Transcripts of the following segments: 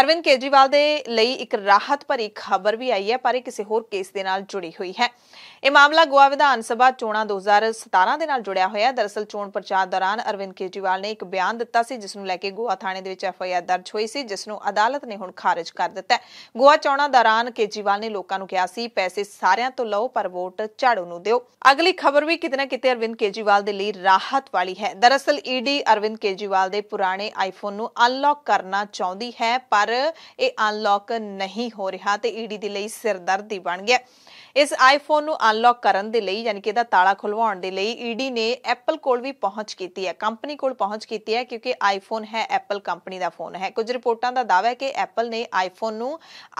ਅਰਵਿੰਦ ਕੇਜਰੀਵਾਲ ਦੇ ਲਈ ਇੱਕ ਰਾਹਤ ਭਰੀ ਖਬਰ ਵੀ ਆਈ ਹੈ ਪਰ ਇਹ ਕਿਸੇ ਹੋਰ ਕੇਸ ਦੇ ਨਾਲ ਜੁੜੀ ਹੋਈ ਹੈ ਇਹ ਮਾਮਲਾ ਗੋਆ ਵਿਧਾਨ ਸਭਾ ਚੋਣਾਂ 2017 ਦੇ ਨਾਲ ਜੁੜਿਆ ਹੋਇਆ ਹੈ ਦਰਸਲ ਚੋਣ ਪ੍ਰਚਾਰ ਦੌਰਾਨ ਅਰਵਿੰਦ ਕੇਜਰੀਵਾਲ ਨੇ ਇੱਕ ਬਿਆਨ ਦਿੱਤਾ ਸੀ ਜਿਸ ਨੂੰ ਲੈ ਕੇ ਗੋਆ ਥਾਣੇ ਦੇ ਵਿੱਚ ਐਫ ਆਈ ਆਰ ਦਰਜ ਹੋਈ ਸੀ ਜਿਸ ਨੂੰ ਅਦਾਲਤ ਨੇ ਹੁਣ ਖਾਰਜ ਕਰ ਦਿੱਤਾ ਹੈ ਗੋਆ ਚੋਣਾਂ ਦੌਰਾਨ ਕੇਜਰੀਵਾਲ ਨੇ ਲੋਕਾਂ ਨੂੰ ਕਿਹਾ ਸੀ ਪੈਸੇ ਸਾਰਿਆਂ ਤੋਂ ਲਓ ਪਰ ਵੋਟ ਝਾੜੂ ਨੂੰ ਦਿਓ ਅਗਲੀ ਖਬਰ ਵੀ ਕਿਤੇ ਨਾ ਕਿਤੇ ਅਰਵਿੰਦ ਕੇਜਰੀਵਾਲ ਦੇ ਲਈ ਰਾਹਤ ਵਾਲੀ ਹੈ ਦਰਸਲ ਈਡੀ ਅਰਵਿੰਦ ਕੇਜਰੀਵਾਲ ਦੇ ਪੁਰਾਣੇ ਆਈਫੋਨ ਨੂੰ ਅਨਲੌਕ ਕਰਨਾ ਚਾਹੁੰਦੀ ਹੈ ਪਰ ਪਰ ਇਹ ਅਨਲੌਕ ਨਹੀਂ ਹੋ ਰਿਹਾ ਤੇ ਈਡੀ ਦੇ ਲਈ ਸਿਰਦਰਦੀ ਬਣ ਗਿਆ ਇਸ ਆਈਫੋਨ ਨੂੰ ਅਨਲੌਕ ਕਰਨ ਦੇ ਲਈ ਯਾਨੀ ਕਿ ਇਹਦਾ ਤਾਲਾ ਖੁਲਵਾਉਣ ਦੇ ਲਈ ਈਡੀ ਨੇ ਐਪਲ ਕੋਲ ਵੀ ਪਹੁੰਚ ਕੀਤੀ ਹੈ ਕੰਪਨੀ ਕੋਲ ਪਹੁੰਚ ਕੀਤੀ ਹੈ ਕਿਉਂਕਿ ਆਈਫੋਨ ਹੈ ਐਪਲ ਕੰਪਨੀ ਦਾ ਫੋਨ ਹੈ ਕੁਝ ਰਿਪੋਰਟਾਂ ਦਾ ਦਾਅਵਾ ਹੈ ਕਿ ਐਪਲ ਨੇ ਆਈਫੋਨ ਨੂੰ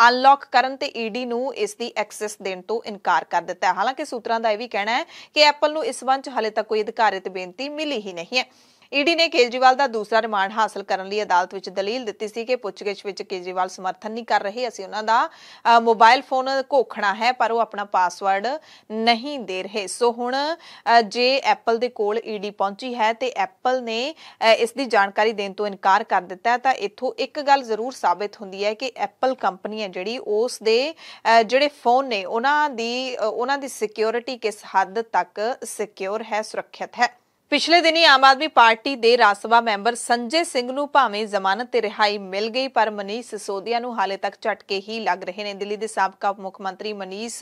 ਅਨਲੌਕ ਕਰਨ ਤੇ ਈਡੀ ਨੂੰ ਇਸ ਦੀ ਐਕਸੈਸ ਦੇਣ ਤੋਂ ਇਨਕਾਰ ਕਰ ਦਿੱਤਾ ਹੈ ਹਾਲਾਂਕਿ ਸੂਤਰਾਂ ਦਾ ਇਹ ਵੀ ਕਹਿਣਾ ਹੈ ਕਿ ਐਪਲ ਨੂੰ ਇਸ ਸੰਬੰਧ ਹਲੇ ਤੱਕ ਕੋਈ ਅਧਿਕਾਰਿਤ ਬੇਨਤੀ ਮਿਲੀ ਹੀ ਨਹੀਂ ਹੈ ਈਡੀ ਨੇ ਕੇਜਰੀਵਾਲ ਦਾ ਦੂਸਰਾ ਰਿਮਾਂਡ ਹਾਸਲ ਕਰਨ ਲਈ ਅਦਾਲਤ ਵਿੱਚ ਦਲੀਲ ਦਿੱਤੀ ਸੀ ਕਿ ਪੁੱਛਗਿੱਛ ਵਿੱਚ ਕੇਜਰੀਵਾਲ ਸਮਰਥਨ ਨਹੀਂ ਕਰ ਰਹੇ ਅਸੀਂ ਉਹਨਾਂ ਦਾ ਮੋਬਾਈਲ ਫੋਨ ਘੋਖਣਾ ਹੈ ਪਰ ਉਹ ਆਪਣਾ ਪਾਸਵਰਡ ਨਹੀਂ ਦੇ ਰਹੇ ਸੋ ਹੁਣ ਜੇ ਐਪਲ ਦੇ ਕੋਲ ਈਡੀ ਪਹੁੰਚੀ ਹੈ ਤੇ ਐਪਲ ਨੇ ਇਸ ਦੀ ਜਾਣਕਾਰੀ ਦੇਣ ਤੋਂ ਇਨਕਾਰ ਕਰ ਦਿੱਤਾ ਹੈ ਤਾਂ ਇੱਥੋਂ ਇੱਕ ਗੱਲ ਜ਼ਰੂਰ ਸਾਬਤ ਹੁੰਦੀ ਹੈ ਕਿ ਐਪਲ ਕੰਪਨੀ ਹੈ ਜਿਹੜੀ ਉਸ ਦੇ ਜਿਹੜੇ ਫੋਨ ਨੇ ਉਹਨਾਂ ਦੀ ਉਹਨਾਂ ਦੀ ਸਿਕਿਉਰਿਟੀ ਕਿਸ ਹੱਦ ਤੱਕ ਸਿਕਿਉਰ ਹੈ ਸੁਰੱਖਿਅਤ ਹੈ ਪਿਛਲੇ ਦਿਨੀ ਆਮ ਆਦਮੀ ਪਾਰਟੀ ਦੇ ਰਾਜ ਸਭਾ ਮੈਂਬਰ ਸੰਜੇ ਸਿੰਘ ਨੂੰ ਭਾਵੇਂ ਜ਼ਮਾਨਤ ਤੇ ਰਿਹਾਈ ਮਿਲ ਗਈ ਪਰ ਮਨੀਸ਼ ਸਿਸੋਦੀਆ ਨੂੰ ਹਾਲੇ ਤੱਕ ਝਟਕੇ ਹੀ ਲੱਗ ਰਹੇ ਨੇ ਦਿੱਲੀ ਦੇ ਸਾਬਕਾ ਮੁੱਖ ਮੰਤਰੀ ਮਨੀਸ਼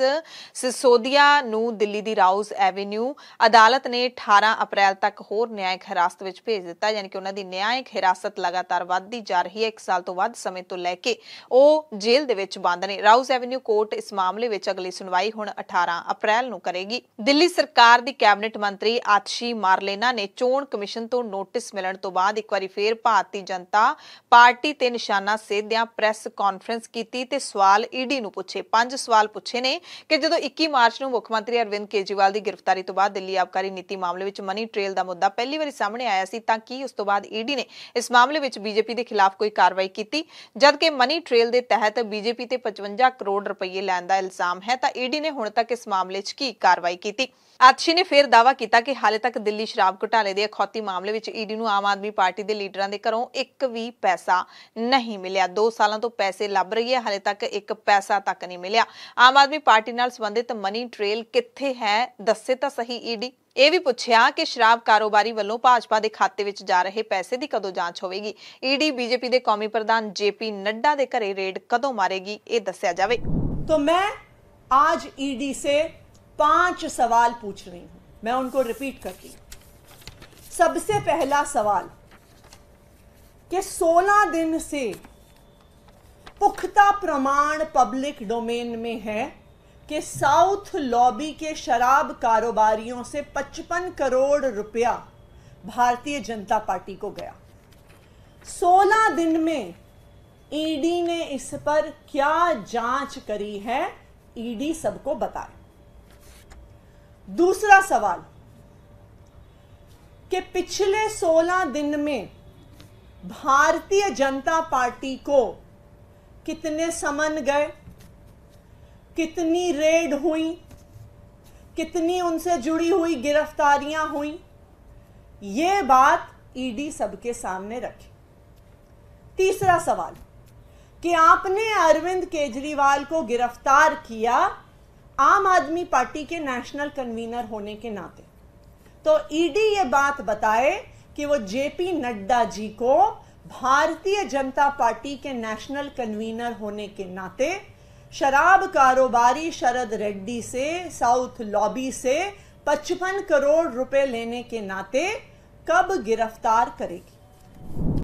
ਸਿਸੋਦੀਆ ਨੂੰ ਦਿੱਲੀ ਦੀ ਰਾਉਜ਼ ਐਵੇਨਿਊ ਅਦਾਲਤ ਨੇ 18 ਅਪ੍ਰੈਲ ਤੱਕ ਹੋਰ ਨਿਆਇਕ ਹਿਰਾਸਤ ਵਿੱਚ ਭੇਜ ਦਿੱਤਾ ਯਾਨੀ ਕਿ ਉਹਨਾਂ ਦੀ ਨਿਆਇਕ ਹਿਰਾਸਤ ਲਗਾਤਾਰ ਵੱਧਦੀ ਜਾ ਰਹੀ ਹੈ 1 ਸਾਲ ਤੋਂ ਵੱਧ ਸਮੇਂ ਤੋਂ ਲੈ ਕੇ ਉਹ ਜੇਲ੍ਹ ਦੇ ਵਿੱਚ ਬੰਦ ਨੇ ਰਾਉਜ਼ ਐਵੇਨਿਊ ਕੋਰਟ ਇਸ ਮਾਮਲੇ ਵਿੱਚ ਅਗਲੀ ਸੁਣਵਾਈ ਹੁਣ 18 ਅਪ੍ਰੈਲ ਨੂੰ ਕਰੇਗੀ ਦਿੱਲੀ ਸਰਕਾਰ ਦੀ ਕੈਬਨਿਟ ਮੰਤਰੀ ਆਤਸ਼ੀ ਮਾਰਲੇ सक्सेना ने चोन कमिशन तो नोटिस मिलने तो बाद एक बार फिर भारतीय जनता पार्टी से निशाना सीधद्या प्रैस कॉन्फ्रेंस की सवाल ईडी पुछे पांच सवाल पूछे ने कि जो इक्की मार्च में मुख्यमंत्री अरविंद केजरीवाल की गिरफ्तारी तो बाद दिल्ली आबकारी नीति मामले में मनी ट्रेल का मुद्दा पहली बार सामने आया से ती उस तो बाद ईडी ने इस मामले में बीजेपी के खिलाफ कोई कार्रवाई की जबकि मनी ट्रेल के तहत बीजेपी से पचवंजा करोड़ रुपये लैन का इल्जाम है तो ईडी ने हूं तक इस मामले की कार्रवाई की आतशी ने फिर दावा किया कि हाले तक दिल्ली शराब ਪੰਜਾਬ ਘੁਟਾਲੇ ਦੇ ਅਖੌਤੀ ਮਾਮਲੇ ਵਿੱਚ ਈਡੀ ਨੂੰ ਆਮ ਆਦਮੀ ਪਾਰਟੀ ਦੇ ਲੀਡਰਾਂ ਦੇ ਘਰੋਂ ਇੱਕ ਵੀ ਪੈਸਾ ਨਹੀਂ ਮਿਲਿਆ 2 ਸਾਲਾਂ ਤੋਂ ਪੈਸੇ ਲੱਭ ਰਹੀ ਹੈ ਹਾਲੇ ਤੱਕ ਇੱਕ ਪੈਸਾ ਤੱਕ ਨਹੀਂ ਮਿਲਿਆ ਆਮ ਆਦਮੀ ਪਾਰਟੀ ਨਾਲ ਸੰਬੰਧਿਤ ਮਨੀ ਟ੍ਰੇਲ ਕਿੱਥੇ ਹੈ ਦੱਸੇ ਤਾਂ ਸਹੀ ਈਡੀ ਇਹ ਵੀ ਪੁੱਛਿਆ ਕਿ ਸ਼ਰਾਬ ਕਾਰੋਬਾਰੀ ਵੱਲੋਂ ਭਾਜਪਾ ਦੇ ਖਾਤੇ ਵਿੱਚ ਜਾ ਰਹੇ ਪੈਸੇ ਦੀ ਕਦੋਂ ਜਾਂਚ ਹੋਵੇਗੀ ਈਡੀ ਬੀਜੇਪੀ ਦੇ ਕੌਮੀ ਪ੍ਰਧਾਨ ਜੇਪੀ ਨੱਡਾ ਦੇ ਘਰੇ ਰੇਡ ਕਦੋਂ ਮਾਰੇਗੀ ਇਹ ਦੱਸਿਆ ਜਾਵੇ ਤੋਂ ਮੈਂ ਅੱਜ ਈਡੀ ਸੇ ਪੰਜ ਸਵਾਲ ਪੁੱਛ ਰਹੀ ਹਾਂ ਮੈਂ ਉਹਨਾਂ ਨੂੰ ਰਿਪੀਟ हूं सबसे पहला सवाल कि 16 दिन से पुख्ता प्रमाण पब्लिक डोमेन में है कि साउथ लॉबी के शराब कारोबारियों से 55 करोड़ रुपया भारतीय जनता पार्टी को गया 16 दिन में ईडी ने इस पर क्या जांच करी है ईडी सबको बताए दूसरा सवाल कि पिछले 16 दिन में भारतीय जनता पार्टी को कितने समन गए कितनी रेड हुई कितनी उनसे जुड़ी हुई गिरफ्तारियां हुई ये बात ईडी सबके सामने रखी तीसरा सवाल कि आपने अरविंद केजरीवाल को गिरफ्तार किया आम आदमी पार्टी के नेशनल कन्वीनर होने के नाते तो ईडी e ये बात बताए कि वो जेपी नड्डा जी को भारतीय जनता पार्टी के नेशनल कन्वीनर होने के नाते शराब कारोबारी शरद रेड्डी से साउथ लॉबी से पचपन करोड़ रुपए लेने के नाते कब गिरफ्तार करेगी